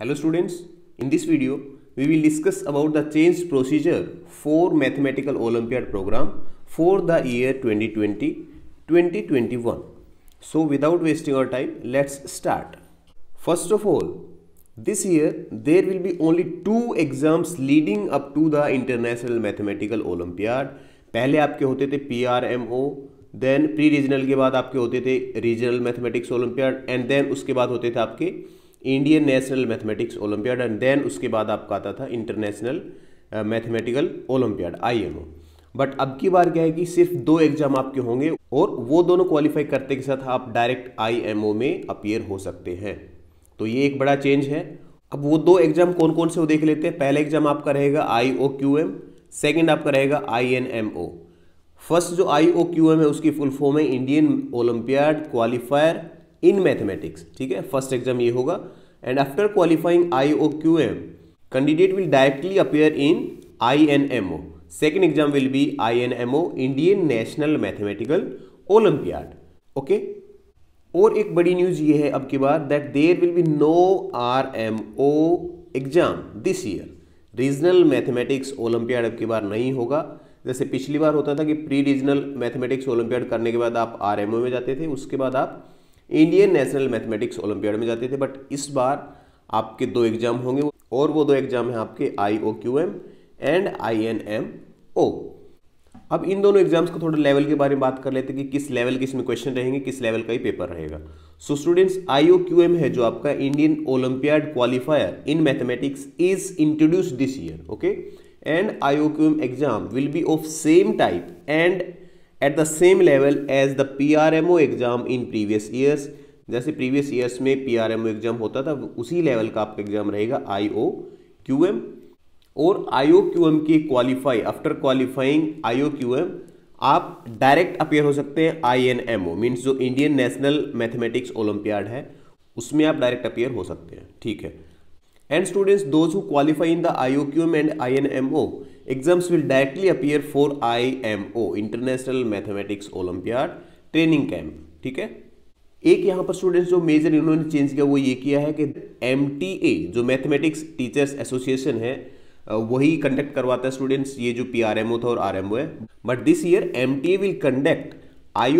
Hello students, in this video we will discuss about the changed procedure for Mathematical Olympiad program for the year 2020-2021. So without wasting our time, let's start. First of all, this year there will be only two exams leading up to the International Mathematical Olympiad. पहले आपके होते थे P R M O then pre regional के बाद आपके होते थे regional mathematics olympiad and then उसके बाद होते थे आपके Indian national mathematics olympiad and then उसके बाद आपका आता था international mathematical olympiad I but अब की बार क्या है कि सिर्फ दो एग्जाम आपके होंगे और वो दोनों क्वालिफाई करते के साथ आप डायरेक्ट आई में अपियर हो सकते हैं तो ये एक बड़ा चेंज है अब वो दो एग्जाम कौन कौन से वो देख लेते हैं पहला एग्जाम आपका रहेगा I O Q M second आपका रहेगा I N M O first जो आई ओ क्यू एम है उसकी फुल फॉर्म है Indian olympiad qualifier in mathematics ठीक है फर्स्ट एग्जाम ये होगा and after qualifying I O Q M candidate will directly appear in I N M O second exam will be I N M O Indian national mathematical olympiad okay और एक बड़ी news ये है अब की बार that there will be no R M O exam this year regional mathematics olympiad अब की बार नहीं होगा जैसे पिछली बार होता था कि प्री रीजनल मैथमेटिक्स ओलंपियाड करने के बाद आप आर एम ओ में जाते थे उसके बाद आप इंडियन नेशनल मैथमेटिक्स ओलंपियाड में जाते थे बट इस बार आपके दो एग्जाम होंगे और वो दो एग्जाम हैं आपके I O Q M and I N M O अब इन दोनों एग्जाम्स को थोड़ा लेवल के बारे में बात कर लेते हैं कि किस लेवल के इसमें क्वेश्चन रहेंगे किस लेवल का ही पेपर रहेगा so students I O Q M है जो आपका Indian olympiad qualifier in mathematics is introduce this year okay and I O Q M exam will be of same type and at the same level as the P R M O exam in previous years जैसे previous years में P R M O exam होता था उसी level का आपका exam रहेगा I O Q M और I O Q M के qualify after qualifying I O Q M आप डायरेक्ट अपेयर हो सकते हैं I N M O means जो इंडियन नेशनल मैथमेटिक्स ओलंपियाड है उसमें आप डायरेक्ट अपेयर हो सकते हैं ठीक है and students those and I N M O and will directly appear for I M O international mathematics olympiad training camp ठीक है एक यहाँ पर स्टूडेंट्स जो मेजर इन्होंने चेंज किया वो ये किया है कि एम जो मैथमेटिक्स टीचर्स एसोसिएशन है वही कंडक्ट करवाता है स्टूडेंट्स ये जो पी था और आर है but this year M will conduct I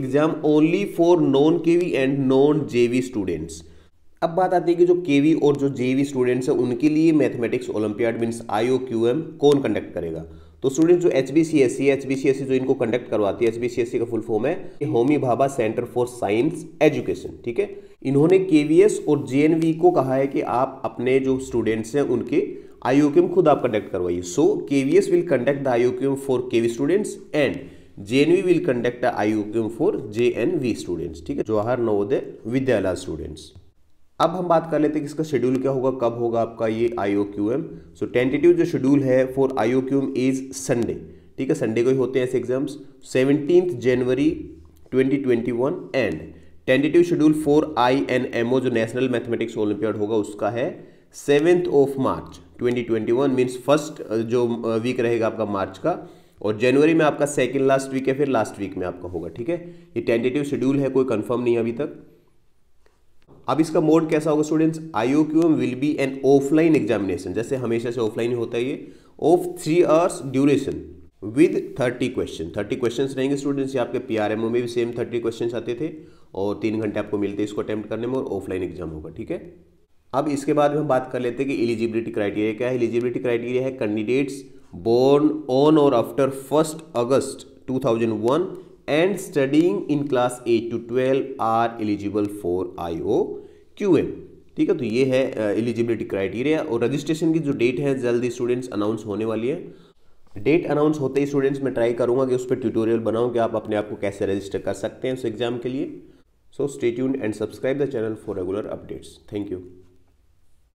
exam only for non K and non V students अब बात आती है कि जो केवी और जो जेवी स्टूडेंट्स हैं उनके लिए mathematics olympiad means I O Q M कौन कंडक्ट करेगा तो स्टूडेंट जो H B C S E H B C S E जो इनको कंडक्ट करवाती है H B C S E का फुल फॉर्म है Homi Bhabha centre for science education ठीक है इन्होंने के वी एस और जे एन वी को कहा है कि आप अपने जो स्टूडेंट्स हैं उनके आईओ क्यूम खुद आप कंडक्ट करवाइए so K V S will conduct the I O O for K V students and J N V will conduct the I O Q M for J N V students ठीक है जवाहर नवोदय विद्यालय स्टूडेंट्स अब हम बात कर लेते हैं कि इसका शेड्यूल क्या होगा कब होगा आपका ये I O Q M so tentative जो शेड्यूल है for I O Q M is Sunday ठीक है संडे को ही होते हैं ऐसे exams seventeen January 2021 and tentative schedule for I N M O जो नेशनल मैथमेटिक्स ओलंपियाड होगा उसका है seventh of March 2021 means first जो वीक रहेगा आपका मार्च का और जनवरी में आपका सेकेंड लास्ट वीक है फिर लास्ट वीक में आपका होगा ठीक है ये टेंटेटिव शेड्यूल है कोई कंफर्म नहीं अभी तक अब इसका मोड कैसा होगा students I O M will be an offline examination जैसे हमेशा से ऑफलाइन होता है ये of three hours duration with thirty question thirty question रहेंगे स्टूडेंट्स आपके पी में भी सेम थर्टी क्वेश्चन आते थे और तीन घंटे आपको मिलते इसको अटैम्प्ट करने में और ऑफलाइन एग्जाम होगा ठीक है अब इसके बाद में हम बात कर लेते हैं कि एलिजिबिलिटी क्राइटेरिया क्या है एलिजिबिलिटी क्राइटेरिया है कैंडिडेट्स बोर्न ऑन और after first August 2001 and studying in class 8 to 12 are eligible for IOQM ठीक है तो ये है एलिजिबिलिटी क्राइटेरिया और रजिस्ट्रेशन की जो डेट है जल्दी स्टूडेंट्स अनाउंस होने वाली है डेट अनाउंस होते ही स्टूडेंट्स मैं ट्राई करूंगा कि उस पर ट्यूटोरियल बनाऊं कि आप अपने आप को कैसे रजिस्टर कर सकते हैं उस एग्जाम के लिए so stay tuned and subscribe the channel for regular updates thank you